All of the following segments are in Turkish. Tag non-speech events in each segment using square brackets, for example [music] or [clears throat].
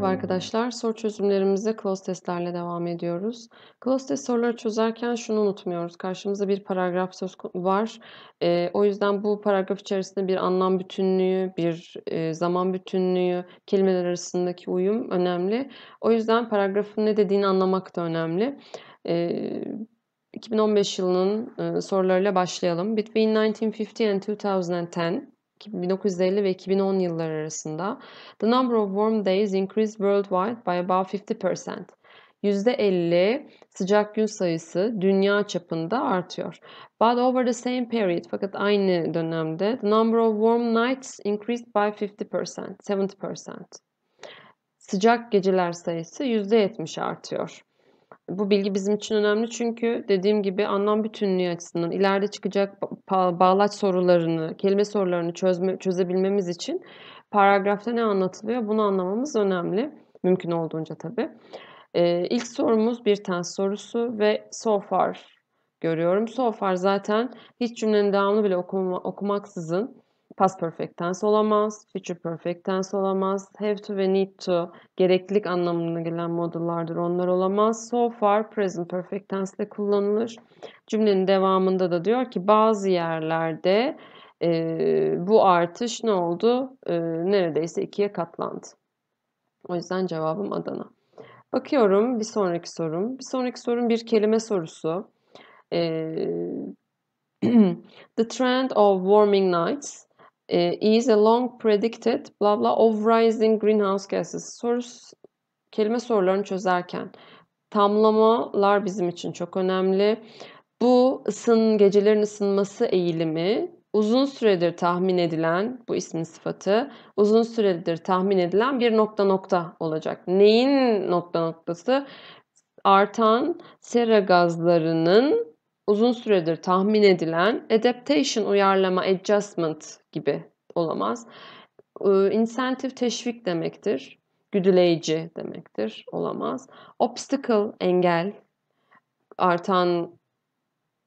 Merhaba arkadaşlar, soru çözümlerimize close testlerle devam ediyoruz. Close test soruları çözerken şunu unutmuyoruz. Karşımızda bir paragraf söz var. E, o yüzden bu paragraf içerisinde bir anlam bütünlüğü, bir e, zaman bütünlüğü, kelimeler arasındaki uyum önemli. O yüzden paragrafın ne dediğini anlamak da önemli. E, 2015 yılının e, sorularıyla başlayalım. Between 1950 and 2010 1950 ve 2010 yılları arasında the number of warm days increased worldwide by about 50%. %50 sıcak gün sayısı dünya çapında artıyor. But over the same period fakat aynı dönemde the number of warm nights increased by 50%, 70%. Sıcak geceler sayısı %70 artıyor bu bilgi bizim için önemli çünkü dediğim gibi anlam bütünlüğü açısından ileride çıkacak bağlaç sorularını, kelime sorularını çözme, çözebilmemiz için paragrafta ne anlatılıyor bunu anlamamız önemli. Mümkün olduğunca tabii. Ee, ilk sorumuz bir tens sorusu ve so far görüyorum. So far zaten hiç cümlenin devamlı bile okuma, okumaksızın past perfect tense olamaz, future perfect tense olamaz, have to ve need to gereklilik anlamına gelen modullardır onlar olamaz. So far present perfect tense de kullanılır. Cümlenin devamında da diyor ki bazı yerlerde e, bu artış ne oldu? E, neredeyse ikiye katlandı. O yüzden cevabım Adana. Bakıyorum bir sonraki sorum. Bir sonraki sorum bir kelime sorusu. E, [clears throat] the trend of warming nights e, is a long predicted bla bla of rising greenhouse gases soru kelime sorularını çözerken tamlamalar bizim için çok önemli. Bu ısın gecelerin ısınması eğilimi uzun süredir tahmin edilen bu ismin sıfatı uzun süredir tahmin edilen bir nokta nokta olacak. Neyin nokta noktası? Artan sera gazlarının uzun süredir tahmin edilen adaptation, uyarlama, adjustment gibi olamaz. Ee, incentive teşvik demektir. Güdüleyici demektir. Olamaz. Obstacle, engel. Artan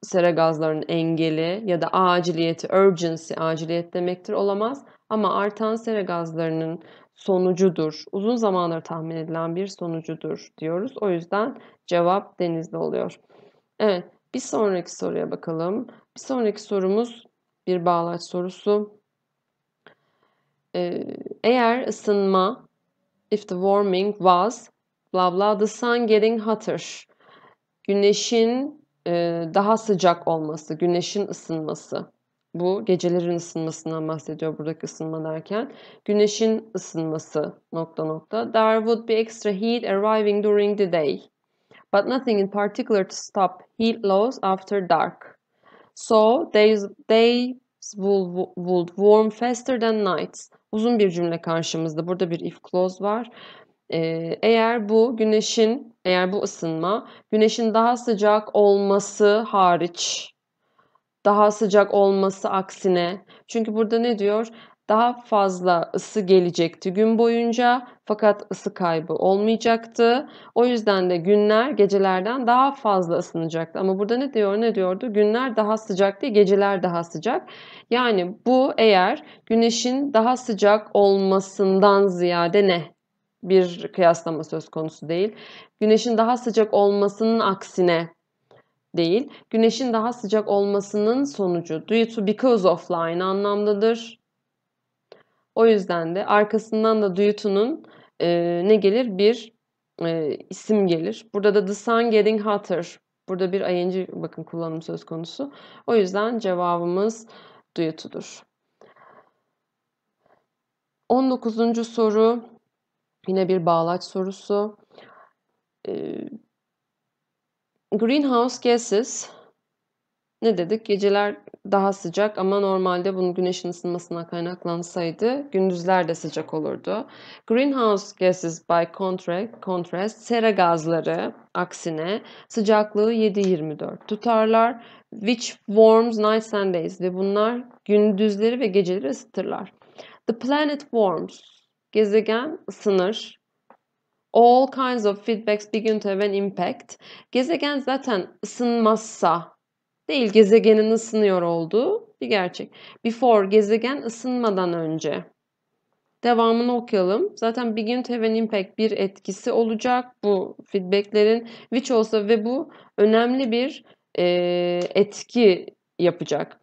sera gazlarının engeli ya da aciliyeti, urgency, aciliyet demektir. Olamaz. Ama artan sera gazlarının sonucudur. Uzun zamandır tahmin edilen bir sonucudur diyoruz. O yüzden cevap denizde oluyor. Evet. Bir sonraki soruya bakalım. Bir sonraki sorumuz bir bağlaç sorusu. Ee, eğer ısınma if the warming was bla bla the sun getting hotter güneşin e, daha sıcak olması, güneşin ısınması. Bu gecelerin ısınmasından bahsediyor buradaki ısınma derken. Güneşin ısınması nokta nokta. There would be extra heat arriving during the day but nothing in particular to stop heat loss after dark. So days, days would, would warm faster than nights. Uzun bir cümle karşımızda. Burada bir if clause var. Ee, eğer bu güneşin, eğer bu ısınma güneşin daha sıcak olması hariç daha sıcak olması aksine. Çünkü burada ne diyor? daha fazla ısı gelecekti gün boyunca fakat ısı kaybı olmayacaktı. O yüzden de günler gecelerden daha fazla ısınacaktı. Ama burada ne diyor ne diyordu? Günler daha sıcak değil geceler daha sıcak. Yani bu eğer güneşin daha sıcak olmasından ziyade ne? Bir kıyaslama söz konusu değil. Güneşin daha sıcak olmasının aksine değil. Güneşin daha sıcak olmasının sonucu due to because of'la aynı anlamdadır o yüzden de arkasından da duyutunun e, ne gelir? Bir e, isim gelir. Burada da the sun getting hotter. Burada bir ing bakın kullanım söz konusu. O yüzden cevabımız duyutudur. 19. soru yine bir bağlaç sorusu. E, greenhouse gases ne dedik? Geceler daha sıcak ama normalde bunun güneşin ısınmasına kaynaklansaydı gündüzler de sıcak olurdu. Greenhouse gases by contract, contrast sera gazları aksine sıcaklığı 7-24 tutarlar which warms nights and days ve bunlar gündüzleri ve geceleri ısıtırlar. The planet warms gezegen ısınır all kinds of feedbacks begin to have an impact. Gezegen zaten ısınmazsa değil gezegenin ısınıyor olduğu bir gerçek. Before gezegen ısınmadan önce. Devamını okuyalım. Zaten bir gün have an impact bir etkisi olacak bu feedbacklerin. Which olsa ve bu önemli bir e, etki yapacak.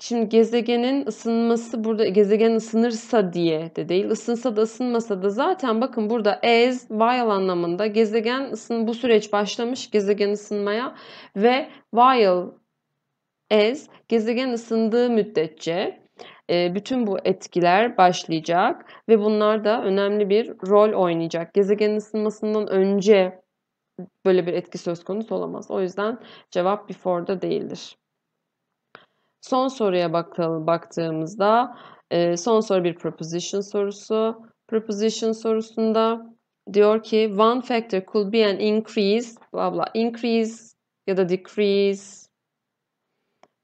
Şimdi gezegenin ısınması burada gezegen ısınırsa diye de değil. ısınsa da ısınmasa da zaten bakın burada as while anlamında gezegen ısın bu süreç başlamış gezegen ısınmaya ve while as gezegen ısındığı müddetçe e, bütün bu etkiler başlayacak ve bunlar da önemli bir rol oynayacak. Gezegenin ısınmasından önce böyle bir etki söz konusu olamaz. O yüzden cevap before'da değildir. Son soruya bakalım, baktığımızda e, son soru bir proposition sorusu. Proposition sorusunda diyor ki one factor could be an increase bla bla increase ya da decrease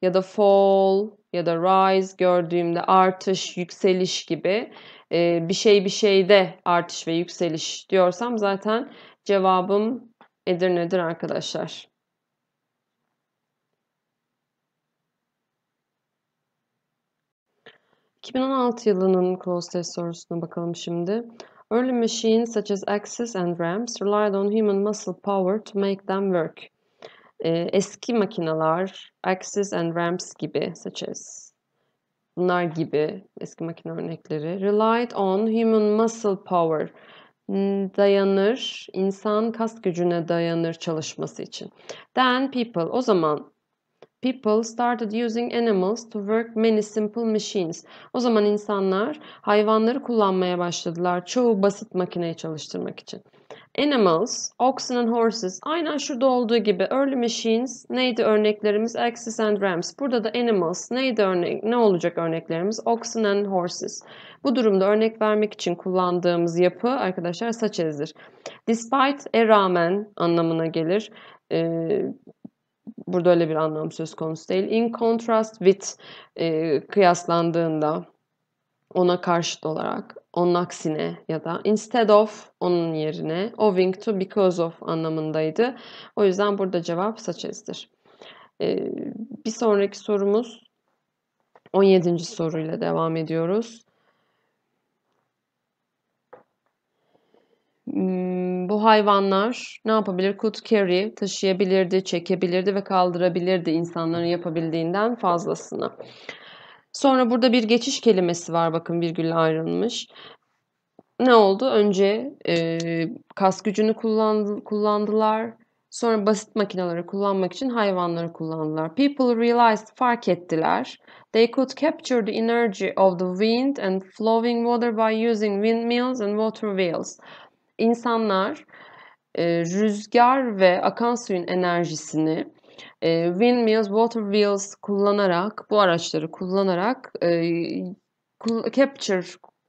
ya da fall ya da rise gördüğümde artış, yükseliş gibi e, bir şey bir şeyde artış ve yükseliş diyorsam zaten cevabım Edirne'dir arkadaşlar. 2016 yılının closed test sorusuna bakalım şimdi. Early machines such as axes and ramps relied on human muscle power to make them work. Ee, eski makineler, axes and ramps gibi, such as bunlar gibi eski makine örnekleri. Relied on human muscle power. Dayanır, insan kas gücüne dayanır çalışması için. Then people, o zaman People started using animals to work many simple machines. O zaman insanlar hayvanları kullanmaya başladılar. Çoğu basit makineyi çalıştırmak için. Animals, oxen and horses. Aynen şurada olduğu gibi early machines neydi örneklerimiz? Axes and rams. Burada da animals neydi örnek? Ne olacak örneklerimiz? Oxen and horses. Bu durumda örnek vermek için kullandığımız yapı arkadaşlar saç ezidir. Despite e rağmen anlamına gelir. Ee, Burada öyle bir anlam söz konusu değil. In contrast with e, kıyaslandığında ona karşıt olarak, onun aksine ya da instead of onun yerine, owing to because of anlamındaydı. O yüzden burada cevap Saçez'dir. E, bir sonraki sorumuz 17. soruyla devam ediyoruz. Hmm, bu hayvanlar ne yapabilir? Could carry, taşıyabilirdi, çekebilirdi ve kaldırabilirdi insanların yapabildiğinden fazlasını. Sonra burada bir geçiş kelimesi var bakın virgülle ayrılmış. Ne oldu? Önce e, kas gücünü kullandı, kullandılar. Sonra basit makineleri kullanmak için hayvanları kullandılar. People realized, fark ettiler. They could capture the energy of the wind and flowing water by using windmills and water wheels insanlar e, rüzgar ve akan suyun enerjisini e, windmills, water wheels kullanarak, bu araçları kullanarak e, capture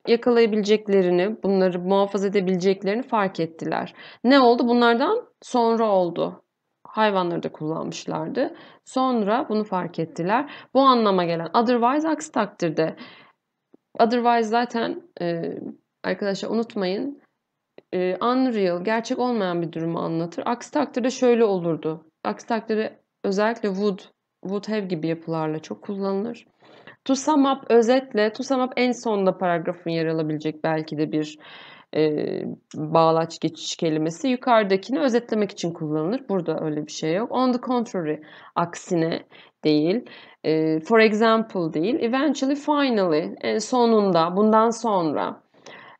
yakalayabileceklerini, bunları muhafaza edebileceklerini fark ettiler. Ne oldu? Bunlardan sonra oldu. Hayvanları da kullanmışlardı. Sonra bunu fark ettiler. Bu anlama gelen. Otherwise aksi takdirde. Otherwise zaten e, arkadaşlar unutmayın e, unreal, gerçek olmayan bir durumu anlatır. Aksi takdirde şöyle olurdu. Aksi takdirde özellikle wood, wood have gibi yapılarla çok kullanılır. To sum up özetle, to sum up en sonda paragrafın yer alabilecek belki de bir e, bağlaç geçiş kelimesi yukarıdakini özetlemek için kullanılır. Burada öyle bir şey yok. On the contrary, aksine değil. E, for example değil. Eventually, finally, e, sonunda, bundan sonra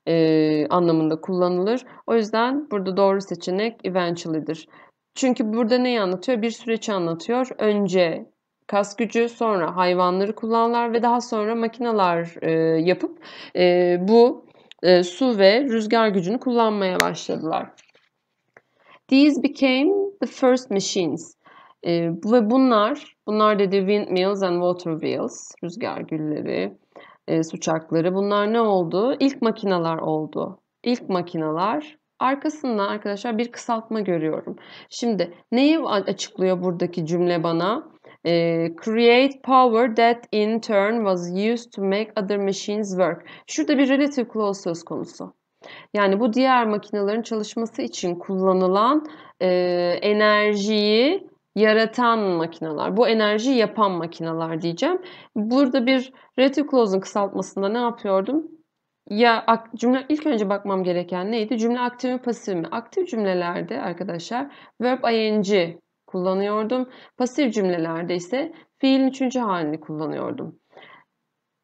e, anlamında kullanılır. O yüzden burada doğru seçenek eventually'dir. Çünkü burada neyi anlatıyor? Bir süreci anlatıyor. Önce kas gücü, sonra hayvanları kullanlar ve daha sonra makineler e, yapıp e, bu e, su ve rüzgar gücünü kullanmaya başladılar. These became the first machines. E, ve bunlar, bunlar dedi windmills and water wheels, rüzgar gülleri, e, su Bunlar ne oldu? İlk makinalar oldu. İlk makinalar arkasından arkadaşlar bir kısaltma görüyorum. Şimdi neyi açıklıyor buradaki cümle bana? E, create power that in turn was used to make other machines work. Şurada bir relative clause söz konusu. Yani bu diğer makinelerin çalışması için kullanılan e, enerjiyi yaratan makineler, bu enerji yapan makineler diyeceğim. Burada bir reticulose'un kısaltmasında ne yapıyordum? Ya cümle ilk önce bakmam gereken neydi? Cümle aktif mi pasif mi? Aktif cümlelerde arkadaşlar verb ing kullanıyordum. Pasif cümlelerde ise fiilin üçüncü halini kullanıyordum.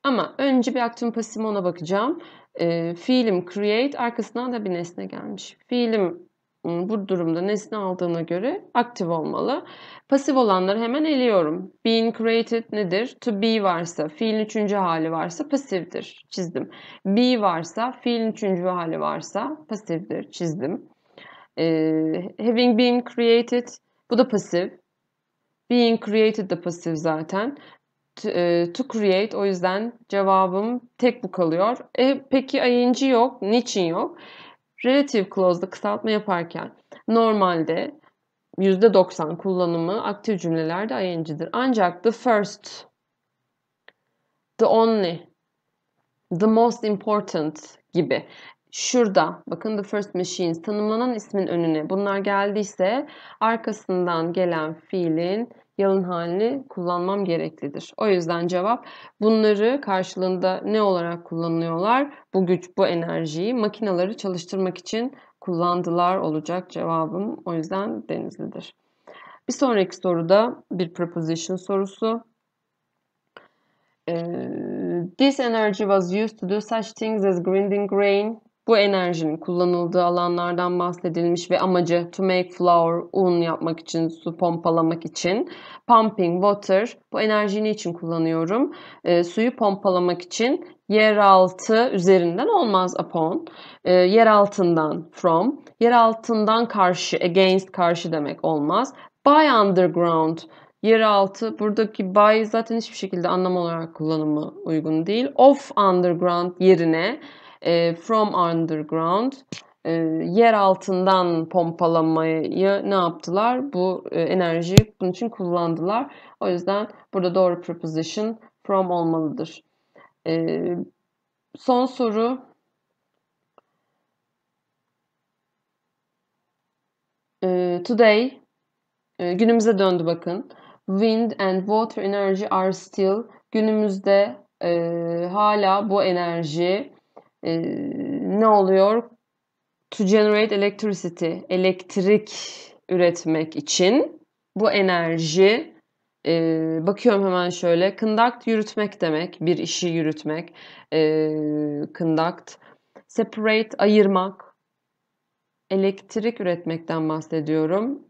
Ama önce bir aktif pasif ona bakacağım. E, fiilim create arkasından da bir nesne gelmiş. Fiilim Hmm, bu durumda nesne aldığına göre aktif olmalı. Pasif olanları hemen eliyorum. Being created nedir? To be varsa, fiilin üçüncü hali varsa pasiftir. Çizdim. Be varsa, fiilin üçüncü hali varsa pasiftir. Çizdim. Ee, having been created bu da pasif. Being created de pasif zaten. To, e, to create o yüzden cevabım tek bu kalıyor. E, peki ing yok. Niçin yok? Relative clause'da kısaltma yaparken normalde %90 kullanımı aktif cümlelerde ing'dir. Ancak the first, the only, the most important gibi şurada bakın the first machines tanımlanan ismin önüne bunlar geldiyse arkasından gelen fiilin yalın halini kullanmam gereklidir. O yüzden cevap bunları karşılığında ne olarak kullanıyorlar? Bu güç, bu enerjiyi makinaları çalıştırmak için kullandılar olacak cevabım. O yüzden denizlidir. Bir sonraki soruda bir preposition sorusu. Ee, This energy was used to do such things as grinding grain, bu enerjinin kullanıldığı alanlardan bahsedilmiş ve amacı to make flour, un yapmak için, su pompalamak için. Pumping water, bu enerjiyi için kullanıyorum? E, suyu pompalamak için yeraltı üzerinden olmaz upon. E, ee, yer altından from. Yer altından karşı, against karşı demek olmaz. By underground, yeraltı. Buradaki by zaten hiçbir şekilde anlam olarak kullanımı uygun değil. Off underground yerine e, from underground e, yer altından pompalamayı ne yaptılar? Bu e, enerjiyi bunun için kullandılar. O yüzden burada doğru preposition from olmalıdır. E, son soru e, today e, günümüze döndü bakın. Wind and water energy are still günümüzde e, hala bu enerji ee, ne oluyor? To generate electricity, elektrik üretmek için bu enerji e, bakıyorum hemen şöyle conduct yürütmek demek bir işi yürütmek e, conduct separate ayırmak elektrik üretmekten bahsediyorum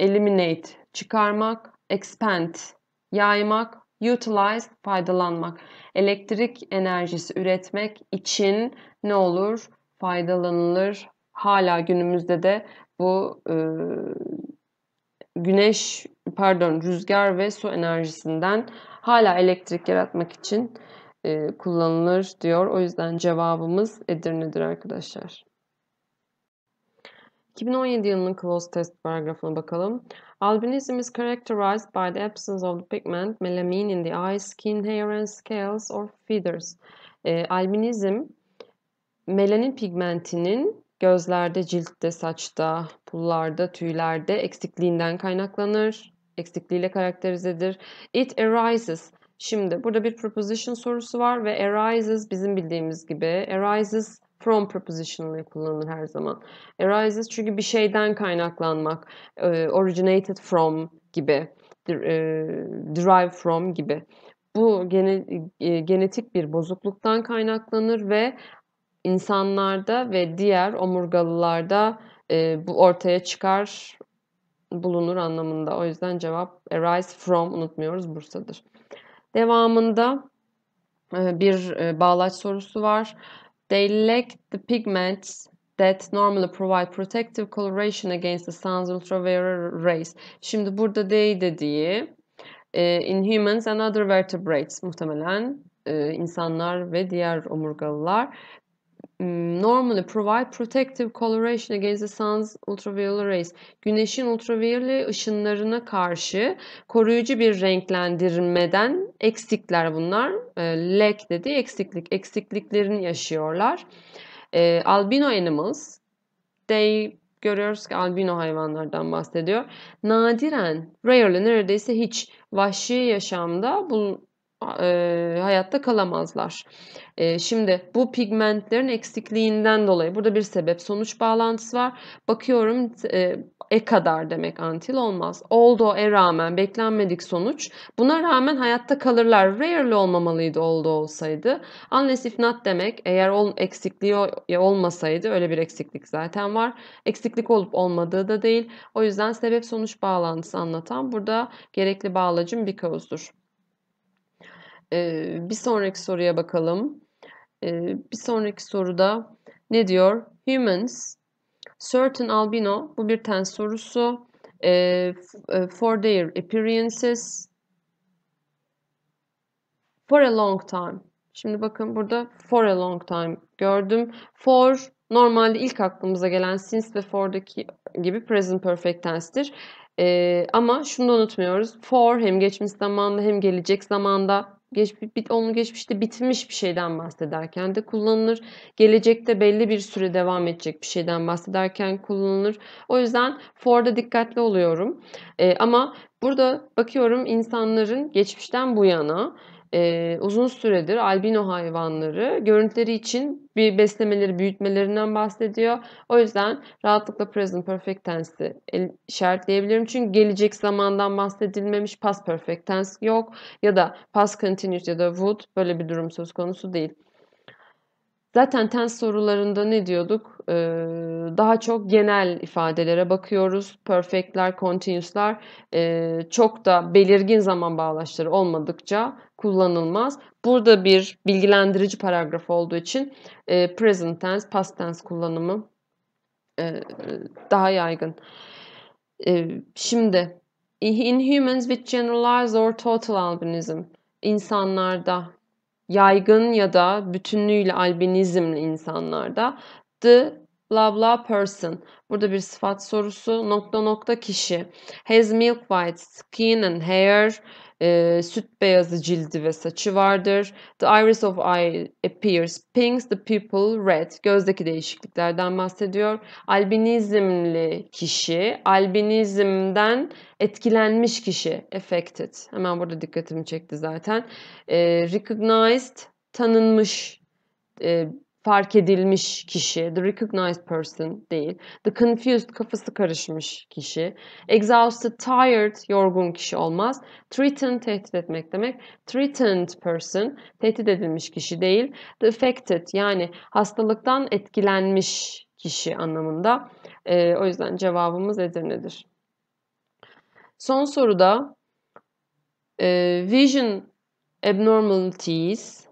eliminate çıkarmak expand yaymak Utilize, faydalanmak. Elektrik enerjisi üretmek için ne olur? Faydalanılır. Hala günümüzde de bu e, güneş pardon rüzgar ve su enerjisinden hala elektrik yaratmak için e, kullanılır diyor. O yüzden cevabımız Edirne'dir arkadaşlar. 2017 yılının close test paragrafına bakalım. Albinism is characterized by the absence of the pigment melanin in the eyes, skin, hair and scales or feathers. E, ee, albinizm melanin pigmentinin gözlerde, ciltte, saçta, pullarda, tüylerde eksikliğinden kaynaklanır. Eksikliğiyle karakterizedir. It arises. Şimdi burada bir proposition sorusu var ve arises bizim bildiğimiz gibi arises From prepositionally kullanılır her zaman. Arises e, çünkü bir şeyden kaynaklanmak, e, originated from gibi, e, derived from gibi. Bu genetik bir bozukluktan kaynaklanır ve insanlarda ve diğer omurgalılarda bu ortaya çıkar, bulunur anlamında. O yüzden cevap arise from unutmuyoruz Bursa'dır. Devamında bir bağlaç sorusu var. They lack the pigments that normally provide protective coloration against the sun's ultraviolet rays. Şimdi burada they dediği e, in humans and other vertebrates muhtemelen e, insanlar ve diğer omurgalılar Hmm, normally provide protective coloration against the sun's ultraviolet rays. Güneşin ultraviyole ışınlarına karşı koruyucu bir renklendirmeden eksikler bunlar. E, ee, lack dedi eksiklik. Eksikliklerini yaşıyorlar. E, albino animals. They görüyoruz ki albino hayvanlardan bahsediyor. Nadiren, rarely neredeyse hiç vahşi yaşamda bu e, hayatta kalamazlar. E, şimdi bu pigmentlerin eksikliğinden dolayı burada bir sebep sonuç bağlantısı var. Bakıyorum e, e kadar demek antil olmaz. Oldu e rağmen beklenmedik sonuç. Buna rağmen hayatta kalırlar. Rarely olmamalıydı oldu olsaydı. Unless if not demek eğer ol, eksikliği olmasaydı öyle bir eksiklik zaten var. Eksiklik olup olmadığı da değil. O yüzden sebep sonuç bağlantısı anlatan burada gerekli bağlacım because'dur. Ee, bir sonraki soruya bakalım. Ee, bir sonraki soruda ne diyor? Humans, certain albino, bu bir ten sorusu. Ee, for their appearances for a long time. Şimdi bakın burada for a long time gördüm. For normalde ilk aklımıza gelen since ve for'daki gibi present perfect tense'tir. Ee, ama şunu da unutmuyoruz. For hem geçmiş zamanda hem gelecek zamanda geç, bit, onu geçmişte bitmiş bir şeyden bahsederken de kullanılır. Gelecekte belli bir süre devam edecek bir şeyden bahsederken kullanılır. O yüzden for'da dikkatli oluyorum. E, ama burada bakıyorum insanların geçmişten bu yana e, uzun süredir albino hayvanları görüntüleri için bir beslemeleri, büyütmelerinden bahsediyor. O yüzden rahatlıkla present perfect tense'i işaretleyebilirim. Çünkü gelecek zamandan bahsedilmemiş past perfect tense yok ya da past continuous ya da would böyle bir durum söz konusu değil. Zaten tens sorularında ne diyorduk? Ee, daha çok genel ifadelere bakıyoruz. Perfect'ler, continuous'lar ee, çok da belirgin zaman bağlaçları olmadıkça kullanılmaz. Burada bir bilgilendirici paragraf olduğu için ee, present tense, past tense kullanımı daha yaygın. şimdi in humans with generalized or total albinism insanlarda yaygın ya da bütünlüğüyle albinizmli insanlarda the blah blah person. Burada bir sıfat sorusu. Nokta nokta kişi. Has milk white skin and hair e, süt beyazı cildi ve saçı vardır. The iris of eye appears pink, the pupil red. Gözdeki değişikliklerden bahsediyor. Albinizmli kişi, albinizmden etkilenmiş kişi, affected. Hemen burada dikkatimi çekti zaten. E, recognized, tanınmış e, fark edilmiş kişi, the recognized person değil, the confused kafası karışmış kişi, exhausted, tired, yorgun kişi olmaz. Threatened tehdit etmek demek. Threatened person tehdit edilmiş kişi değil, the affected yani hastalıktan etkilenmiş kişi anlamında. E, o yüzden cevabımız Edirne'dir. Son soruda e, vision abnormalities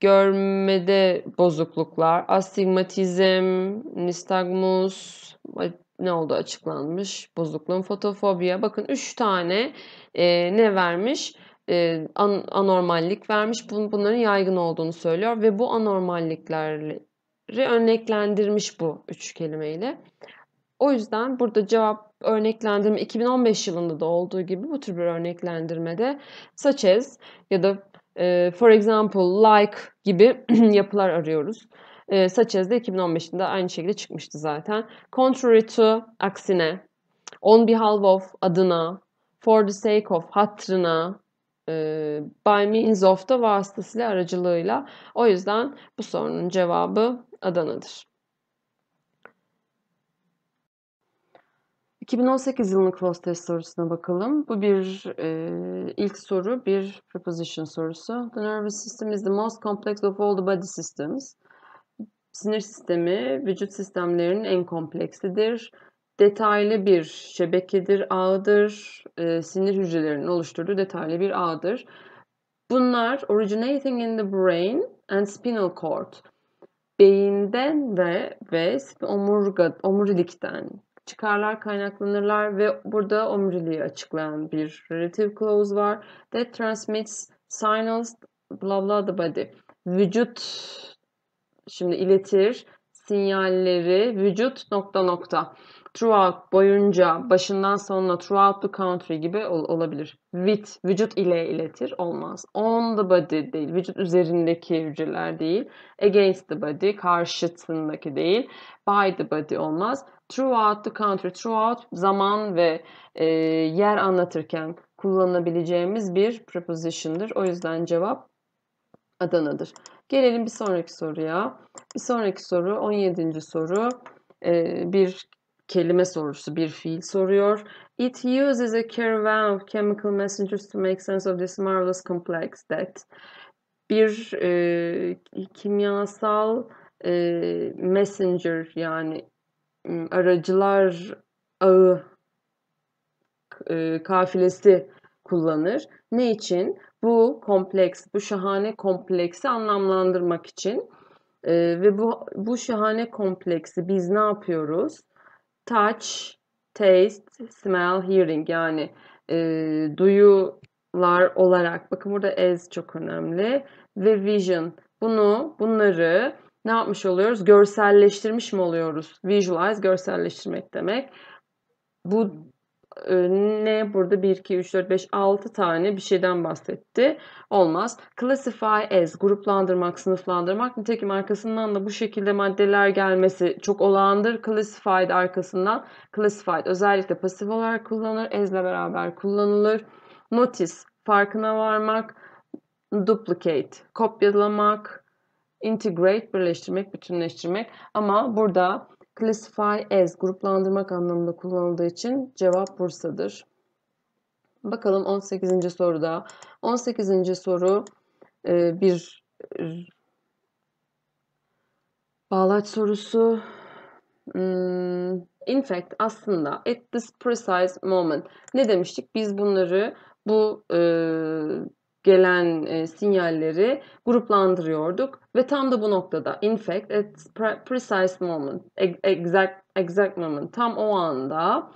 görmede bozukluklar, astigmatizm, nistagmus ne oldu açıklanmış. Bozukluğun fotofobiya. Bakın 3 tane e, ne vermiş? E, an, anormallik vermiş. Bun, bunların yaygın olduğunu söylüyor ve bu anormallikleri örneklendirmiş bu üç kelimeyle. O yüzden burada cevap örneklendirme 2015 yılında da olduğu gibi bu tür bir örneklendirmede Saçez ya da for example, like gibi [clears throat] yapılar arıyoruz. E, Saçez de 2015'inde aynı şekilde çıkmıştı zaten. Contrary to, aksine, on behalf of, adına, for the sake of, hatrına, e, by means of da vasıtasıyla aracılığıyla. O yüzden bu sorunun cevabı Adana'dır. 2018 yılının cross test sorusuna bakalım. Bu bir e, ilk soru, bir preposition sorusu. The nervous system is the most complex of all the body systems. Sinir sistemi vücut sistemlerinin en kompleksidir. Detaylı bir şebekedir, ağdır. E, sinir hücrelerinin oluşturduğu detaylı bir ağdır. Bunlar originating in the brain and spinal cord. Beyinden ve ve omurga, omurilikten çıkarlar kaynaklanırlar ve burada omuriliği açıklayan bir relative clause var. That transmits signals blah blah the body. Vücut şimdi iletir sinyalleri vücut nokta nokta throughout boyunca başından sonuna throughout the country gibi ol- olabilir. With vücut ile iletir olmaz. On the body değil. Vücut üzerindeki hücreler değil. Against the body karşısındaki değil. By the body olmaz throughout the country, throughout zaman ve e, yer anlatırken kullanabileceğimiz bir preposition'dır. O yüzden cevap Adana'dır. Gelelim bir sonraki soruya. Bir sonraki soru 17. soru e, bir kelime sorusu, bir fiil soruyor. It uses a caravan of chemical messengers to make sense of this marvelous complex that bir e, kimyasal e, messenger yani aracılar ağı e, kafilesi kullanır. Ne için? Bu kompleks, bu şahane kompleksi anlamlandırmak için e, ve bu bu şahane kompleksi biz ne yapıyoruz? Touch, taste, smell, hearing yani e, duyular olarak. Bakın burada as çok önemli ve vision. Bunu, bunları ne yapmış oluyoruz? Görselleştirmiş mi oluyoruz? Visualize görselleştirmek demek. Bu e, ne burada 1 2 3 4 5 6 tane bir şeyden bahsetti. Olmaz. Classify as gruplandırmak, sınıflandırmak. Nitekim arkasından da bu şekilde maddeler gelmesi çok olağandır. Classified arkasından classified özellikle pasif olarak kullanılır. As'le beraber kullanılır. Notice farkına varmak, duplicate kopyalamak, integrate birleştirmek, bütünleştirmek ama burada classify as gruplandırmak anlamında kullanıldığı için cevap Bursa'dır. Bakalım 18. soruda. 18. soru e, bir e, bağlaç sorusu. Hmm, in fact aslında at this precise moment ne demiştik? Biz bunları bu e, gelen e, sinyalleri gruplandırıyorduk ve tam da bu noktada in fact at precise moment exact exact moment tam o anda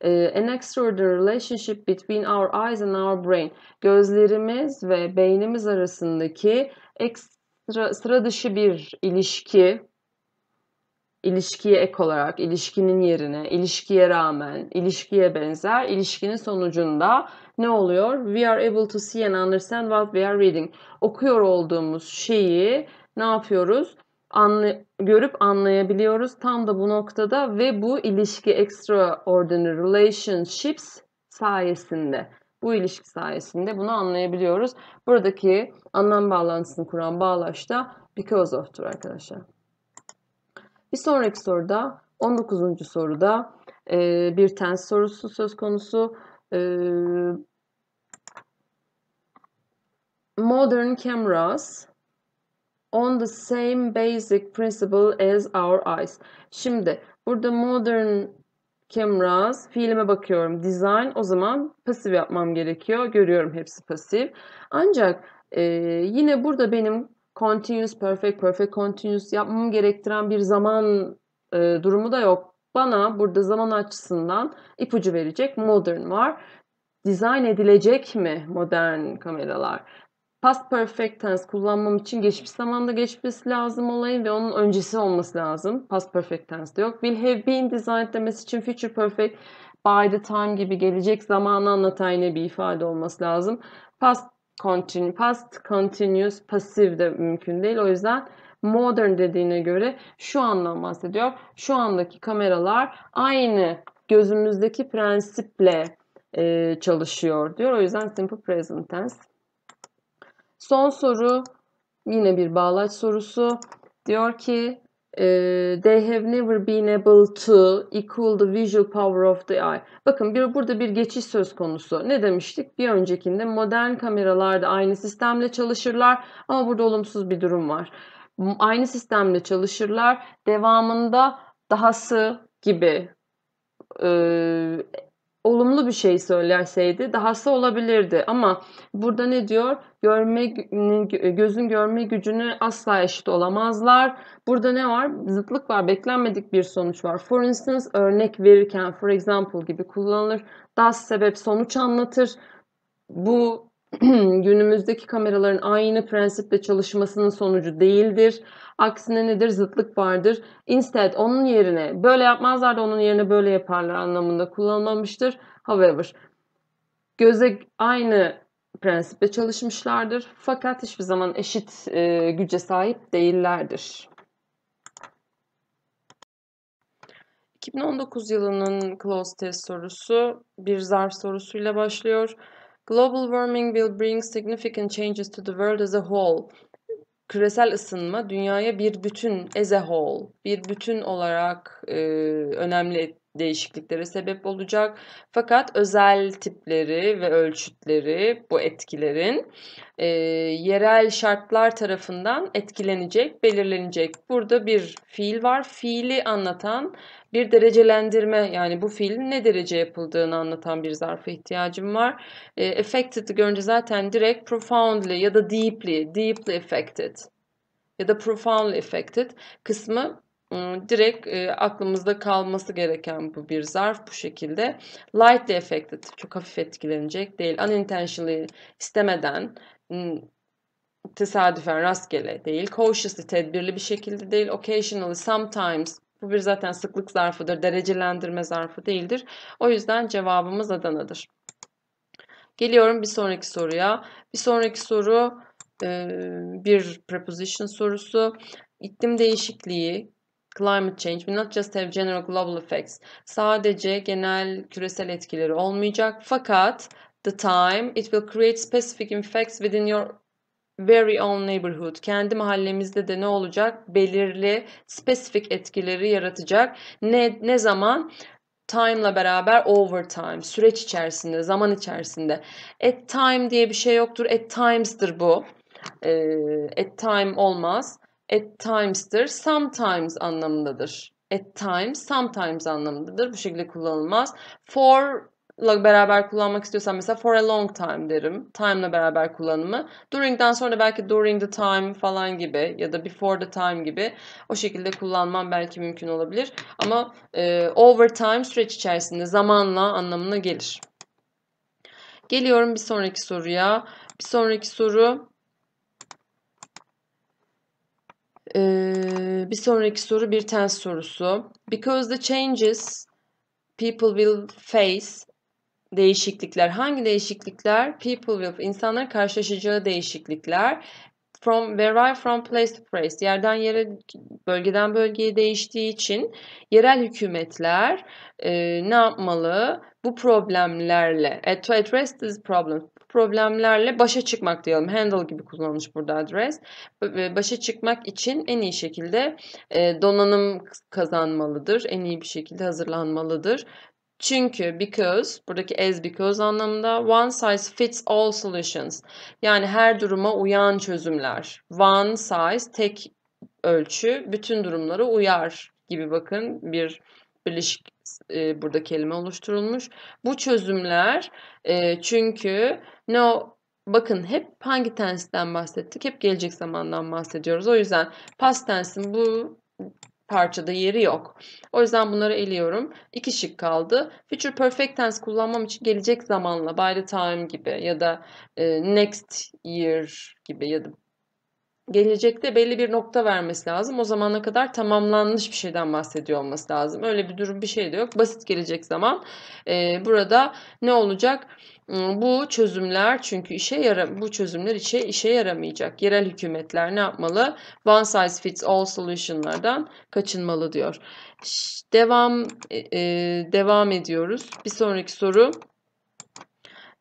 e, an extraordinary relationship between our eyes and our brain gözlerimiz ve beynimiz arasındaki ekstra sıra dışı bir ilişki ilişkiye ek olarak ilişkinin yerine, ilişkiye rağmen, ilişkiye benzer, ilişkinin sonucunda ne oluyor? We are able to see and understand what we are reading. Okuyor olduğumuz şeyi ne yapıyoruz? Anlı, görüp anlayabiliyoruz tam da bu noktada ve bu ilişki extraordinary relationships sayesinde bu ilişki sayesinde bunu anlayabiliyoruz. Buradaki anlam bağlantısını kuran bağlaç da because of'tur arkadaşlar. Bir sonraki soruda 19. soruda bir tens sorusu söz konusu. Ee, modern cameras on the same basic principle as our eyes. Şimdi burada modern cameras fiilime bakıyorum. Design o zaman pasif yapmam gerekiyor. Görüyorum hepsi pasif. Ancak e, yine burada benim continuous, perfect, perfect continuous yapmam gerektiren bir zaman e, durumu da yok bana burada zaman açısından ipucu verecek modern var. Dizayn edilecek mi modern kameralar? Past perfect tense kullanmam için geçmiş zamanda geçmesi lazım olayın ve onun öncesi olması lazım. Past perfect tense de yok. Will have been designed demesi için future perfect by the time gibi gelecek zamanı anlatan yine bir ifade olması lazım. Past continue, past continuous passive de mümkün değil. O yüzden Modern dediğine göre şu andan bahsediyor. Şu andaki kameralar aynı gözümüzdeki prensiple e, çalışıyor diyor. O yüzden simple present tense. Son soru yine bir bağlaç sorusu. Diyor ki e, they have never been able to equal the visual power of the eye. Bakın bir, burada bir geçiş söz konusu. Ne demiştik? Bir öncekinde modern kameralarda aynı sistemle çalışırlar ama burada olumsuz bir durum var aynı sistemle çalışırlar. Devamında dahası gibi e, olumlu bir şey söylerseydi dahası olabilirdi. Ama burada ne diyor? Görme, e, gözün görme gücünü asla eşit olamazlar. Burada ne var? Zıtlık var. Beklenmedik bir sonuç var. For instance örnek verirken for example gibi kullanılır. Das sebep sonuç anlatır. Bu [clears throat] günümüzdeki kameraların aynı prensiple çalışmasının sonucu değildir. Aksine nedir? Zıtlık vardır. Instead onun yerine böyle yapmazlar da onun yerine böyle yaparlar anlamında kullanılmamıştır. However göze aynı prensiple çalışmışlardır. Fakat hiçbir zaman eşit e, güce sahip değillerdir. 2019 yılının close test sorusu bir zar sorusuyla başlıyor. Global warming will bring significant changes to the world as a whole. Küresel ısınma dünyaya bir bütün, as a whole, bir bütün olarak e, önemli değişikliklere sebep olacak. Fakat özel tipleri ve ölçütleri bu etkilerin e, yerel şartlar tarafından etkilenecek, belirlenecek. Burada bir fiil var. Fiili anlatan bir derecelendirme yani bu fiilin ne derece yapıldığını anlatan bir zarfa ihtiyacım var. E, affected'ı görünce zaten direkt profoundly ya da deeply, deeply affected ya da profoundly affected kısmı ıı, direkt e, aklımızda kalması gereken bu bir zarf bu şekilde. Lightly affected, çok hafif etkilenecek değil. Unintentionally, istemeden, ıı, tesadüfen, rastgele değil. Cautiously, tedbirli bir şekilde değil. Occasionally, sometimes, bu bir zaten sıklık zarfıdır, derecelendirme zarfı değildir. O yüzden cevabımız Adana'dır. Geliyorum bir sonraki soruya. Bir sonraki soru e, bir preposition sorusu. İklim değişikliği, climate change will not just have general global effects. Sadece genel küresel etkileri olmayacak fakat the time it will create specific effects within your very own neighborhood kendi mahallemizde de ne olacak? Belirli, spesifik etkileri yaratacak. Ne ne zaman? time'la beraber overtime, süreç içerisinde, zaman içerisinde. At time diye bir şey yoktur. At times'tır bu. Ee, at time olmaz. At times'tır. Sometimes anlamındadır. At times, sometimes anlamındadır. Bu şekilde kullanılmaz. For la beraber kullanmak istiyorsan mesela for a long time derim. Time'la beraber kullanımı. During'den sonra da belki during the time falan gibi ya da before the time gibi o şekilde kullanman belki mümkün olabilir. Ama e, over time süreç içerisinde zamanla anlamına gelir. Geliyorum bir sonraki soruya. Bir sonraki soru Ee, bir sonraki soru bir tens sorusu. Because the changes people will face değişiklikler. Hangi değişiklikler? People will, insanların karşılaşacağı değişiklikler. From where vary from place to place, yerden yere, bölgeden bölgeye değiştiği için yerel hükümetler e, ne yapmalı? Bu problemlerle, eh, to address these problems, problemlerle başa çıkmak diyelim. Handle gibi kullanılmış burada address. E, başa çıkmak için en iyi şekilde e, donanım kazanmalıdır. En iyi bir şekilde hazırlanmalıdır. Çünkü because buradaki as because anlamında one size fits all solutions yani her duruma uyan çözümler. One size tek ölçü bütün durumlara uyar gibi bakın bir birleşik e, burada kelime oluşturulmuş. Bu çözümler e, çünkü no bakın hep hangi tense'den bahsettik? Hep gelecek zamandan bahsediyoruz. O yüzden past tense'in bu parçada yeri yok. O yüzden bunları eliyorum. İki şık kaldı. Future Perfect Tense kullanmam için gelecek zamanla by the time gibi ya da e, next year gibi ya da gelecekte belli bir nokta vermesi lazım. O zamana kadar tamamlanmış bir şeyden bahsediyor olması lazım. Öyle bir durum bir şey de yok. Basit gelecek zaman e, burada ne olacak? Ne olacak? Bu çözümler çünkü işe yara bu çözümler işe işe yaramayacak. Yerel hükümetler ne yapmalı? One size fits all solution'lardan kaçınmalı diyor. Devam e, e, devam ediyoruz. Bir sonraki soru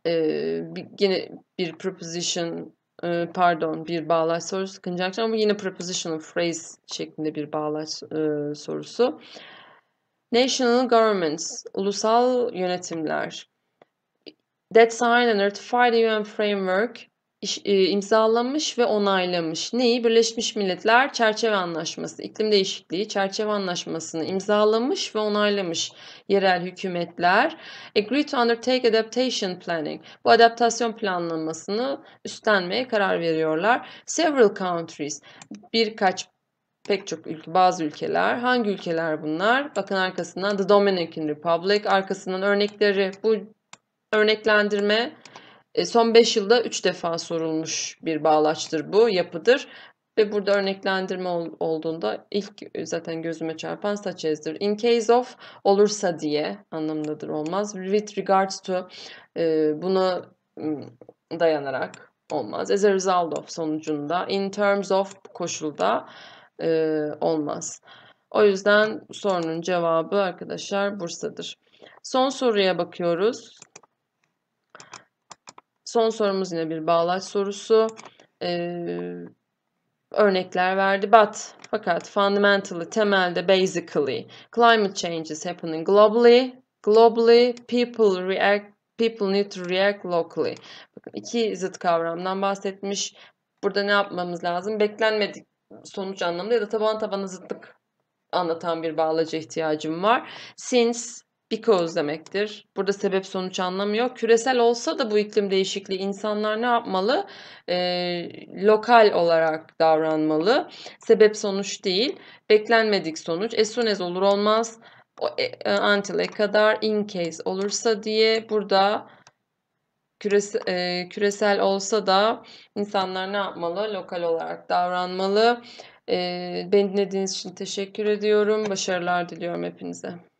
e, yine bir proposition e, pardon bir bağlaç sorusu sıkınacaktır ama yine prepositional phrase şeklinde bir bağlaç e, sorusu. National governments, ulusal yönetimler, that signed and the UN Framework e, imzalanmış ve onaylamış. Neyi? Birleşmiş Milletler Çerçeve Anlaşması, iklim değişikliği çerçeve anlaşmasını imzalamış ve onaylamış yerel hükümetler. Agree to undertake adaptation planning. Bu adaptasyon planlamasını üstlenmeye karar veriyorlar. Several countries. Birkaç pek çok ülke, bazı ülkeler. Hangi ülkeler bunlar? Bakın arkasından The Dominican Republic, arkasından örnekleri. Bu Örneklendirme e, son 5 yılda 3 defa sorulmuş bir bağlaçtır bu yapıdır. Ve burada örneklendirme olduğunda ilk e, zaten gözüme çarpan saç In case of olursa diye anlamındadır olmaz. With regards to e, buna dayanarak olmaz. As a result of sonucunda. In terms of koşulda olmaz. O yüzden sorunun cevabı arkadaşlar Bursa'dır. Son soruya bakıyoruz. Son sorumuz yine bir bağlaç sorusu. Ee, örnekler verdi. But fakat fundamentally, temelde, basically climate change is happening globally. Globally people react people need to react locally. Bakın iki zıt kavramdan bahsetmiş. Burada ne yapmamız lazım? Beklenmedik sonuç anlamında ya da taban tabana zıtlık anlatan bir bağlaca ihtiyacım var. Since because demektir. Burada sebep sonuç anlamıyor. Küresel olsa da bu iklim değişikliği insanlar ne yapmalı? E, lokal olarak davranmalı. Sebep sonuç değil. Beklenmedik sonuç. Esunez olur olmaz. O, e, e, until'e kadar in case olursa diye burada küresel, e, küresel olsa da insanlar ne yapmalı? Lokal olarak davranmalı. E, beni dinlediğiniz için teşekkür ediyorum. Başarılar diliyorum hepinize.